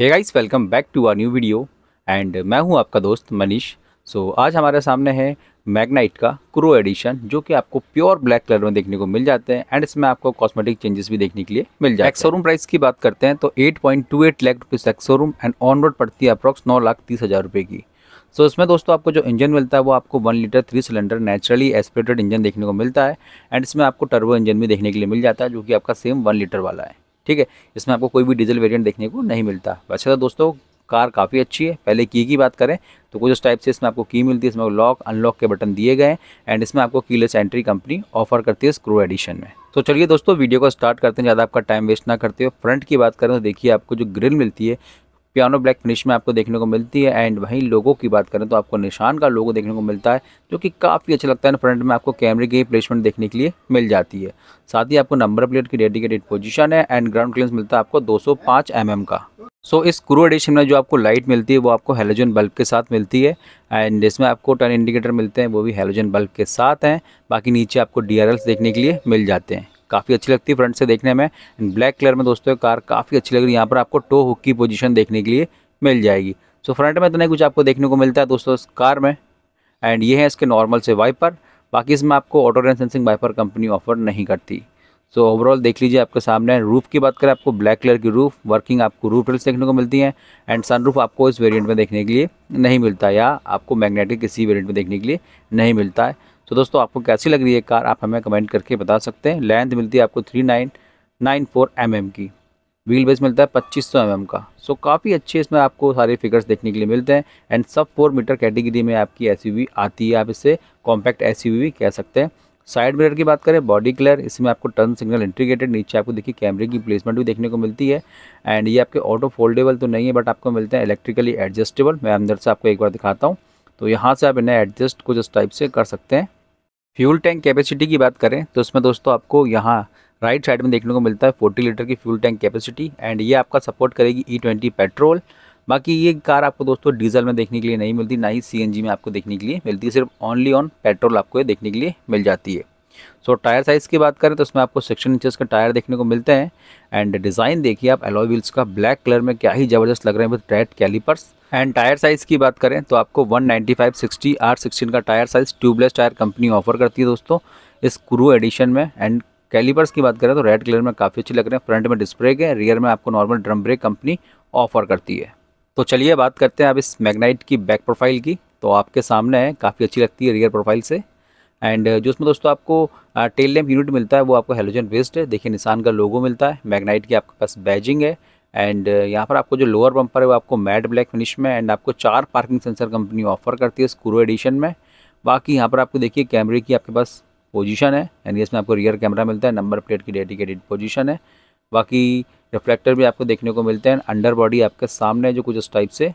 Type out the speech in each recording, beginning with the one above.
hey guys welcome back to our new video and मैं हूं आपका दोस्त मनीष सो so, आज हमारे सामने है मैग्नाइट का क्रो एडिशन जो कि आपको प्योर ब्लैक कलर में देखने को मिल जाते हैं एंड इसमें आपको कॉस्मेटिक चेंजेस भी देखने के लिए मिल जाए एक्सोरूम प्राइस की बात करते हैं तो 8.28 lakh rupees ex showroom and on road पड़ती है अप्रॉक्स नौ लाख तीस हज़ार रुपये की सो so, इसमें दोस्तों आपको जो इंजन मिलता है वो आपको one litre three cylinder naturally aspirated engine देखने को मिलता है एंड इसमें आपको टर्बो इंजन भी देखने के लिए मिल जाता है जो कि आपका सेम वन लीटर वाला है ठीक है इसमें आपको कोई भी डीजल वेरियंट देखने को नहीं मिलता वैसे तो अच्छा था दोस्तों कार काफ़ी अच्छी है पहले की की बात करें तो कुछ उस टाइप से इसमें आपको की मिलती है इसमें लॉक अनलॉक के बटन दिए गए हैं एंड इसमें आपको कीलेस एंट्री कंपनी ऑफर करती है स्क्रू एडिशन में तो चलिए दोस्तों वीडियो को स्टार्ट करते हैं ज़्यादा आपका टाइम वेस्ट ना करते हो फ्रंट की बात करें तो देखिए आपको जो ग्रिल मिलती है पियानो ब्लैक फिनिश में आपको देखने को मिलती है एंड वहीं लोगों की बात करें तो आपको निशान का लोगो देखने को मिलता है जो कि काफ़ी अच्छा लगता है फ्रंट में आपको कैमरे की प्लेसमेंट देखने के लिए मिल जाती है साथ ही आपको नंबर प्लेट की डेडिकेटेड पोजीशन है एंड ग्राउंड क्लियरेंस मिलता है आपको 205 mm का सो so, इस क्रू एडिशन में जो आपको लाइट मिलती है वो आपको हेलोजन बल्ब के साथ मिलती है एंड इसमें आपको टर्न इंडिकेटर मिलते हैं वो भी हेलोजन बल्ब के साथ हैं बाकी नीचे आपको डी देखने के लिए मिल जाते हैं काफ़ी अच्छी लगती है फ्रंट से देखने में ब्लैक कलर में दोस्तों कार काफ़ी अच्छी लग रही है यहाँ पर आपको टो हुक की पोजीशन देखने के लिए मिल जाएगी सो फ्रंट में इतना कुछ आपको देखने को मिलता है दोस्तों इस कार में एंड ये है इसके नॉर्मल से वाइपर बाकी इसमें आपको auto rain sensing wiper company offer नहीं करती सो so, ओवरऑल देख लीजिए आपके सामने रूफ़ की बात करें आपको ब्लैक कलर की रूफ़ वर्किंग आपको रूफ रिल्स देखने को मिलती हैं एंड सनरूफ आपको इस वेरिएंट में देखने के लिए नहीं मिलता या आपको मैग्नेटिक किसी वेरिएंट में देखने के लिए नहीं मिलता है तो दोस्तों आपको कैसी लग रही है कार आप हमें कमेंट करके बता सकते हैं लेंथ मिलती है आपको three nine nine four M M की व्हील बेस मिलता है पच्चीस सौ एम एम का सो काफ़ी अच्छे इसमें आपको सारे फिगर्स देखने के लिए मिलते हैं एंड सब फोर मीटर कैटेगरी में आपकी एस आती है आप इसे कॉम्पैक्ट एस भी कह सकते हैं साइड मिरर की बात करें बॉडी कलर इसमें आपको टर्न सिग्नल इंटीग्रेटेड नीचे आपको देखिए कैमरे की प्लेसमेंट भी देखने को मिलती है एंड ये आपके ऑटो फोल्डेबल तो नहीं है बट आपको मिलते हैं इलेक्ट्रिकली एडजस्टेबल मैं अंदर से आपको एक बार दिखाता हूँ तो यहाँ से आप इन्हें एडजस्ट कुछ इस टाइप से कर सकते हैं फ्यूल टैंक कैपेसिटी की बात करें तो उसमें दोस्तों आपको यहाँ राइट साइड में देखने को मिलता है 40 लीटर की फ्यूल टैंक कैपेसिटी एंड ये आपका सपोर्ट करेगी ई e ट्वेंटी पेट्रोल बाकी ये कार आपको दोस्तों डीजल में देखने के लिए नहीं मिलती ना ही सी में आपको देखने के लिए मिलती सिर्फ ओनली ऑन पेट्रोल आपको ये देखने के लिए मिल जाती है सो so, टायर साइज़ की बात करें तो उसमें आपको सिक्सटीन इंचज का टायर देखने को मिलते हैं एंड डिज़ाइन देखिए आप एलॉय का ब्लैक कलर में क्या ही ज़बरदस्त लग रहे हैं with red callipers and tyre size की बात करें तो आपको 195 आर सिक्सटीन का tyre size tubeless tyre company offer करती है दोस्तों इस क्रू एडिशन में एंड कैलिपर्स की बात करें तो रेड कलर में काफ़ी अच्छे लग रहे हैं फ्रंट में डिस्क के है रियर में आपको normal drum brake company offer करती है तो चलिए बात करते हैं आप इस मैगनाइट की बैक प्रोफाइल की तो आपके सामने है काफ़ी अच्छी लगती है रियर प्रोफाइल से एंड जो उसमें दोस्तों आपको टेल लैम्प यूनिट मिलता है वो आपको हेलोजन बेस्ड है देखिए निशान का लोगो मिलता है मैगनाइट की आपके पास बैजिंग है एंड uh, यहाँ पर आपको जो लोअर बम्पर है वो आपको मैट ब्लैक फिनिश में एंड आपको चार पार्किंग सेंसर कंपनी ऑफर करती है स्क्रो एडिशन में बाकी यहाँ पर आपको देखिए कैमरे की आपके पास पोजीशन है यानी इसमें आपको रियर कैमरा मिलता है नंबर प्लेट की डेडिकेटेड पोजीशन है बाकी रिफ्लेक्टर भी आपको देखने को मिलते हैं अंडर बॉडी आपके सामने जो कुछ उस टाइप से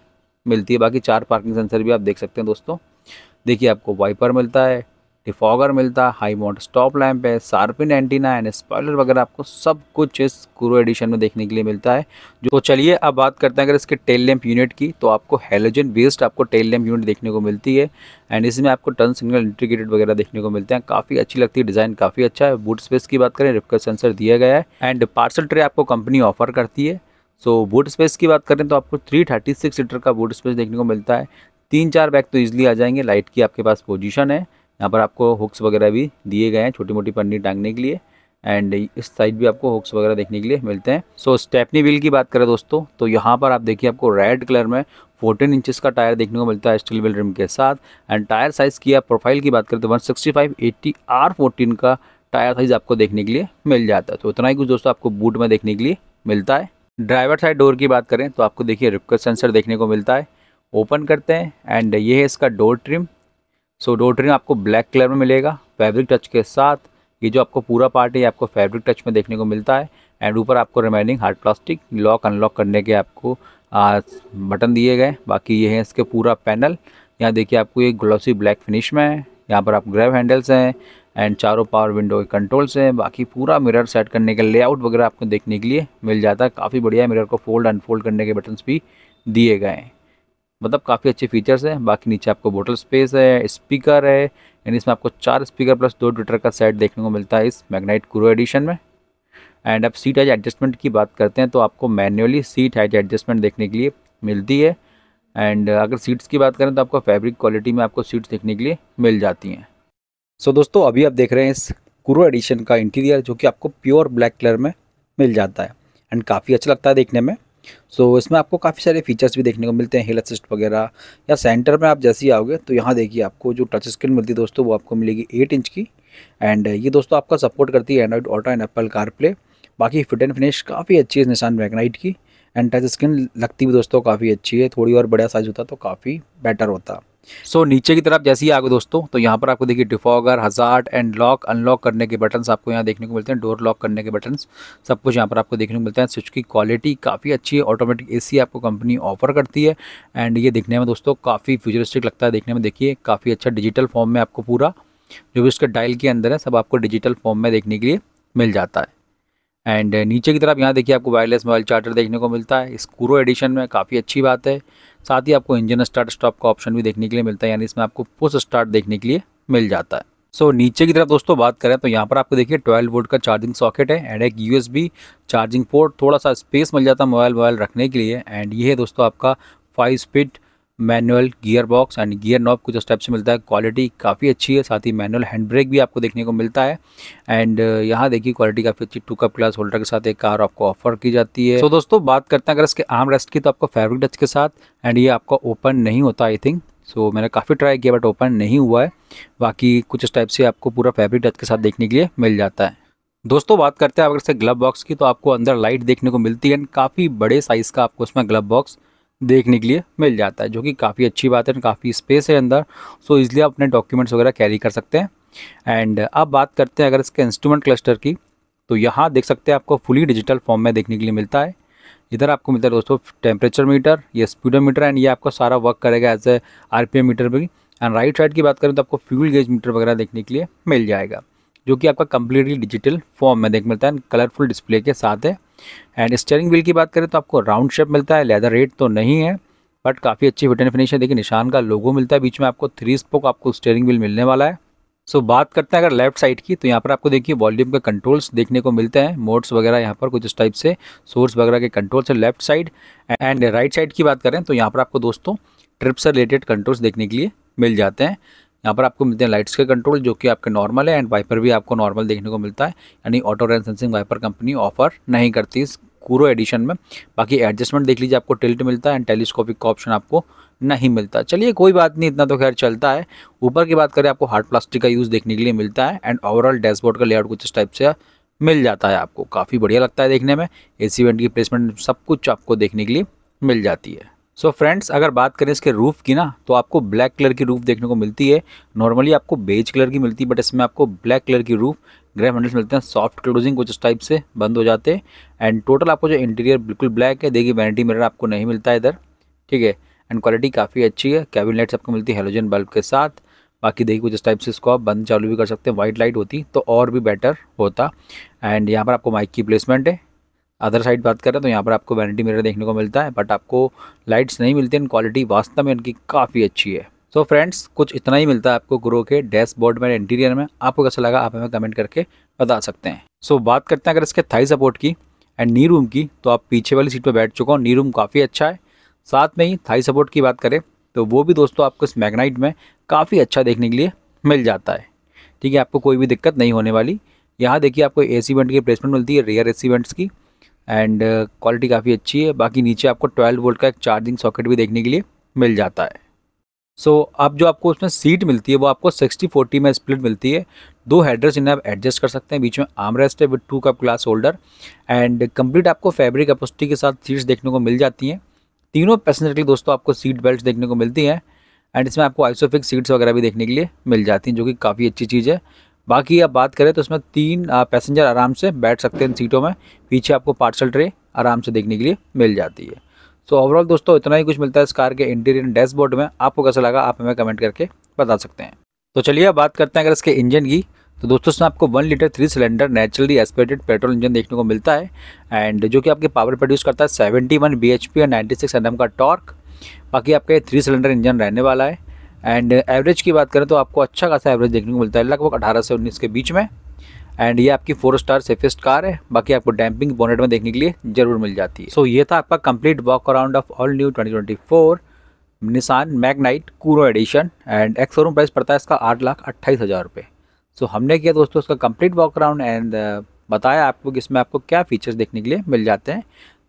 मिलती है बाकी चार पार्किंग सेंसर भी आप देख सकते हैं दोस्तों देखिए आपको वाइपर मिलता है डिफॉगर मिलता है हाई मोड स्टॉप लैम्प है सार्पिन एंटीना एंड स्पॉयलर वगैरह आपको सब कुछ इस क्रो एडिशन में देखने के लिए मिलता है तो चलिए अब बात करते हैं अगर इसके टेल लैम्प यूनिट की तो आपको हेलोजन बेस्ड आपको टेल लैम्प यूनिट देखने को मिलती है एंड इसमें आपको टर्न सिग्नल इंटीग्रेटेड वगैरह देखने को मिलते हैं काफ़ी अच्छी लगती है डिज़ाइन काफ़ी अच्छा है बूट स्पेस की बात करें रिपकर सेंसर दिया गया है एंड पार्सल ट्रे आपको कंपनी ऑफर करती है सो बूट स्पेस की बात करें तो आपको सिक्स सीटर का बूट स्पेस देखने को मिलता है तीन चार बैग तो ईजिली आ जाएंगे लाइट की आपके पास पोजिशन है यहाँ पर आपको हुक्स वगैरह भी दिए गए हैं छोटी मोटी पन्नी टांगने के लिए एंड इस साइड भी आपको हुक्स वगैरह देखने के लिए मिलते हैं सो स्टेपनी व्हील की बात करें दोस्तों तो यहाँ पर आप देखिए आपको रेड कलर में 14 इंचेस का टायर देखने को मिलता है स्टील व्हील रिम के साथ एंड टायर साइज़ की आप प्रोफाइल की बात करें तो 165 आर फोर्टीन का टायर साइज़ आपको देखने के लिए मिल जाता है तो उतना ही कुछ दोस्तों आपको बूट में देखने के लिए मिलता है ड्राइवर साइड डोर की बात करें तो आपको देखिए रिपकर सेंसर देखने को मिलता है ओपन करते हैं एंड ये है इसका door trim so door trim आपको ब्लैक कलर में मिलेगा फैब्रिक टच के साथ ये जो आपको पूरा पार्ट है आपको फैब्रिक टच में देखने को मिलता है एंड ऊपर आपको remaining hard plastic lock unlock करने के आपको आ, बटन दिए गए बाकी ये है इसके पूरा पैनल यहाँ देखिए आपको ये ग्लोसी ब्लैक फिनिश में है यहाँ पर आप ग्रैब हैंडल्स हैं एंड चारों पावर विंडो के कंट्रोल्स हैं बाकी पूरा मिरर सेट करने का लेआउट वगैरह आपको देखने के लिए मिल जाता है काफ़ी बढ़िया मिरर को फोल्ड अनफोल्ड करने के बटन्स भी दिए गए हैं मतलब काफ़ी अच्छे फीचर्स हैं बाकी नीचे आपको बोटल स्पेस है स्पीकर है यानी इसमें आपको चार स्पीकर प्लस दो ट्विटर का सेट देखने को मिलता है इस मैग्नाइट क्रो एडिशन में एंड अब सीट हाइट एडजस्टमेंट की बात करते हैं तो आपको मैन्युअली सीट हाइट एडजस्टमेंट देखने के लिए मिलती है एंड अगर सीट्स की बात करें तो आपको फैब्रिक क्वालिटी में आपको सीट्स देखने के लिए मिल जाती हैं सो so, दोस्तों अभी आप देख रहे हैं इस क्रो एडिशन का इंटीरियर जो कि आपको प्योर ब्लैक कलर में मिल जाता है एंड काफ़ी अच्छा लगता है देखने में सो so, इसमें आपको काफ़ी सारे फीचर्स भी देखने को मिलते हैं हिल असिस्ट वगैरह या सेंटर में आप जैसे ही आओगे तो यहाँ देखिए आपको जो टच स्क्रीन मिलती है दोस्तों वो आपको मिलेगी एट इंच की एंड ये दोस्तों आपका सपोर्ट करती है Android Auto and Apple CarPlay बाकी फिट एंड फिनिश काफ़ी अच्छी है निशान मैगनाइट की एंड टच स्क्रीन लगती भी दोस्तों काफ़ी अच्छी है थोड़ी और बड़ा साइज होता तो काफ़ी बेटर होता सो so, नीचे की तरफ जैसे ही आगे दोस्तों तो यहाँ पर आपको देखिए defogger hazard and lock unlock करने के बटन्स आपको यहाँ देखने को मिलते हैं डोर लॉक करने के बटन्स सब कुछ यहाँ पर आपको देखने को मिलते हैं स्विच की क्वालिटी काफ़ी अच्छी है ऑटोमेटिक एसी आपको कंपनी ऑफर करती है एंड ये देखने में दोस्तों काफ़ी फ्यूचरिस्टिक लगता है देखने में देखिए काफ़ी अच्छा डिजिटल फॉर्म में आपको पूरा जो भी उसके डायल के अंदर है सब आपको डिजिटल फॉर्म में देखने के लिए मिल जाता है एंड uh, नीचे की तरफ यहाँ देखिए आपको वायरलेस मोबाइल चार्जर देखने को मिलता है इस कुरो एडिशन में काफ़ी अच्छी बात है साथ ही आपको इंजन स्टार्ट स्टॉप का ऑप्शन भी देखने के लिए मिलता है यानी इसमें आपको पुश स्टार्ट देखने के लिए मिल जाता है सो so, नीचे की तरफ दोस्तों बात करें तो यहाँ पर आपको देखिए 12 वोल्ट का चार्जिंग सॉकेट है एंड एक यूएसबी चार्जिंग पोर्ट थोड़ा सा स्पेस मिल जाता है मोबाइल मोबाइल रखने के लिए एंड ये है दोस्तों आपका five speed manual gear box and gear knob कुछ स्टेप से मिलता है क्वालिटी काफ़ी अच्छी है साथ ही मैनुअल हैंड ब्रेक भी आपको देखने को मिलता है एंड यहाँ देखिए क्वालिटी काफ़ी अच्छी टू कप क्लास होल्डर के साथ एक कार आपको ऑफर की जाती है तो so, दोस्तों बात करते हैं अगर इसके आर्म रेस्ट की तो आपको फैब्रिक टच के साथ एंड ये आपका ओपन नहीं होता आई थिंक सो मैंने काफ़ी ट्राई किया बट ओपन नहीं हुआ है बाकी कुछ स्टेप से आपको पूरा फैब्रिक टच के साथ देखने के लिए मिल जाता है दोस्तों बात करते हैं अगर इसके ग्लब बॉक्स की तो आपको अंदर लाइट देखने को मिलती है एंड काफ़ी बड़े साइज़ का आपको उसमें ग्लब बॉक्स देखने के लिए मिल जाता है जो कि काफ़ी अच्छी बात है काफ़ी स्पेस है अंदर सो इसलिए आप अपने डॉक्यूमेंट्स वगैरह कैरी कर सकते हैं एंड अब बात करते हैं अगर इसके इंस्ट्रूमेंट क्लस्टर की तो यहाँ देख सकते हैं आपको फुली डिजिटल फॉर्म में देखने के लिए मिलता है इधर आपको मिलता है दोस्तों टेम्परेचर मीटर ये स्पीडोमीटर एंड ये आपका सारा वर्क करेगा एज ए आर मीटर भी एंड राइट साइड की बात करें तो आपको फ्यूल गेज मीटर वगैरह देखने के लिए मिल जाएगा जो कि आपका कम्प्लीटली डिजिटल फॉर्म में देख मिलता है कलरफुल डिस्प्ले के साथ है एंड स्टेयरिंग व्हील की बात करें तो आपको राउंड शेप मिलता है लेदर रेट तो नहीं है बट काफ़ी अच्छी फिट एंड फिनिश है देखिए निशान का लोगो मिलता है बीच में आपको थ्री स्पोक आपको स्टेयरिंग व्हील मिलने वाला है सो so, बात करते हैं अगर लेफ्ट साइड की तो यहाँ पर आपको देखिए वॉल्यूम के कंट्रोल्स देखने को मिलते हैं मोड्स वगैरह यहाँ पर कुछ इस टाइप से सोर्स वगैरह के कंट्रोल्स है left side and right side की बात करें तो यहाँ पर आपको दोस्तों ट्रिप से रिलेटेड कंट्रोल्स देखने के लिए मिल जाते हैं यहाँ पर आपको मिलते हैं लाइट्स के कंट्रोल जो कि आपके नॉर्मल है एंड वाइपर भी आपको नॉर्मल देखने को मिलता है यानी auto rain sensing wiper company offer नहीं करती इस कूरो एडिशन में बाकी एडजस्टमेंट देख लीजिए आपको टिल्ट मिलता है एंड टेलीस्कोपिक का ऑप्शन आपको नहीं मिलता चलिए कोई बात नहीं इतना तो खैर चलता है ऊपर की बात करें आपको हार्ड प्लास्टिक का यूज़ देखने के लिए मिलता है एंड ओवरऑल डैशबोर्ड का लेआउट कुछ इस टाइप से मिल जाता है आपको काफ़ी बढ़िया लगता है देखने में ए सी वेंट की प्लेसमेंट सब कुछ आपको देखने के लिए मिल जाती है सो so फ्रेंड्स अगर बात करें इसके रूफ़ की ना तो आपको ब्लैक कलर की रूफ़ देखने को मिलती है नॉर्मली आपको बेज कलर की मिलती है बट इसमें आपको ब्लैक कलर की रूफ़ ग्रह हैंडल्स मिलते हैं सॉफ्ट क्लोजिंग कुछ इस टाइप से बंद हो जाते हैं एंड टोटल आपको जो इंटीरियर बिल्कुल ब्लैक है देखिए वैनिटी मिरर आपको नहीं मिलता है इधर ठीक है एंड क्वालिटी काफ़ी अच्छी है कैबिन लाइट्स आपको मिलती है हेलोजन बल्ब के साथ बाकी देखिए कुछ इस टाइप से इसको आप बंद चालू भी कर सकते हैं वाइट लाइट होती तो और भी बेटर होता एंड यहाँ पर आपको माइक की प्लेसमेंट है अदर साइड बात करें तो यहाँ पर आपको वैनिटी मिरर देखने को मिलता है बट आपको लाइट्स नहीं मिलती इन क्वालिटी वास्तव में इनकी काफ़ी अच्छी है सो so फ्रेंड्स कुछ इतना ही मिलता है आपको ग्रो के डैशबोर्ड में इंटीरियर में आपको कैसा लगा आप हमें कमेंट करके बता सकते हैं सो so, बात करते हैं अगर इसके थाई सपोर्ट की एंड नी रूम की तो आप पीछे वाली सीट पर बैठ चुका हो नी रूम काफ़ी अच्छा है साथ में ही थाई सपोर्ट की बात करें तो वो भी दोस्तों आपको इस मैगनाइट में काफ़ी अच्छा देखने के लिए मिल जाता है ठीक है आपको कोई भी दिक्कत नहीं होने वाली यहाँ देखिए आपको ए सी वेंट की प्लेसमेंट मिलती है रेयर ए सी वेंट्स की एंड क्वालिटी काफ़ी अच्छी है बाकी नीचे आपको 12 वोल्ट का एक चार्जिंग सॉकेट भी देखने के लिए मिल जाता है सो so, अब जो आपको उसमें सीट मिलती है वो आपको 60 40 में स्प्लिट मिलती है दो हेड्रेस इन्हें आप एडजस्ट कर सकते हैं बीच में आर्म रेस्ट है with two cup glass holder and complete आपको फैब्रिक अपोस्टी के साथ सीट्स देखने को मिल जाती हैं तीनों पैसेंजर के लिए दोस्तों आपको सीट बेल्ट देखने को मिलती हैं एंड इसमें आपको आइसोफिक सीट्स वगैरह भी देखने के लिए मिल जाती हैं जो कि काफ़ी अच्छी चीज़ है बाकी आप बात करें तो इसमें तीन पैसेंजर आराम से बैठ सकते हैं सीटों में पीछे आपको पार्सल ट्रे आराम से देखने के लिए मिल जाती है तो ओवरऑल दोस्तों इतना ही कुछ मिलता है इस कार के इंटीरियर डैशबोर्ड में आपको कैसा लगा आप हमें कमेंट करके बता सकते हैं तो चलिए अब बात करते हैं अगर इसके इंजन की तो दोस्तों इसमें आपको one litre three cylinder naturally aspirated petrol engine देखने को मिलता है एंड जो कि आपके पावर प्रोड्यूस करता है seventy one B H P और नाइन्टी सिक्स एन एम का टॉर्क बाकी आपका ये थ्री सिलेंडर इंजन रहने वाला है एंड एवरेज uh, की बात करें तो आपको अच्छा खासा एवरेज देखने को मिलता है लगभग अठारह से उन्नीस के बीच में एंड ये आपकी फोर स्टार सेफेस्ट कार है बाकी आपको डैम्पिंग बोनेट में देखने के लिए जरूर मिल जाती है सो so, ये था आपका complete walk around of all new 2024 Nissan Magnite Kuro edition and ex showroom price पड़ता है इसका आठ लाख अट्ठाईस हज़ार रुपये सो हमने किया दोस्तों उसका कम्प्लीट वॉक अराउंड एंड बताया आपको कि इसमें आपको क्या फीचर्स देखने के लिए मिल जाते हैं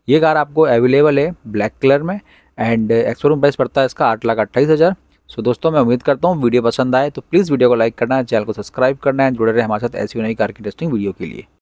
ये कार आपको अवेलेबल है ब्लैक कलर में एंड एक्स शोरूम प्राइस पड़ता है इसका आठ लाख अट्ठाईस हज़ार सो दोस्तों मैं उम्मीद करता हूँ वीडियो पसंद आए तो प्लीज़ वीडियो को लाइक करना है चैनल को सब्सक्राइब करना है जुड़े रहे हमारे साथ ऐसी नई कार की इंटरेस्टिंग वीडियो के लिए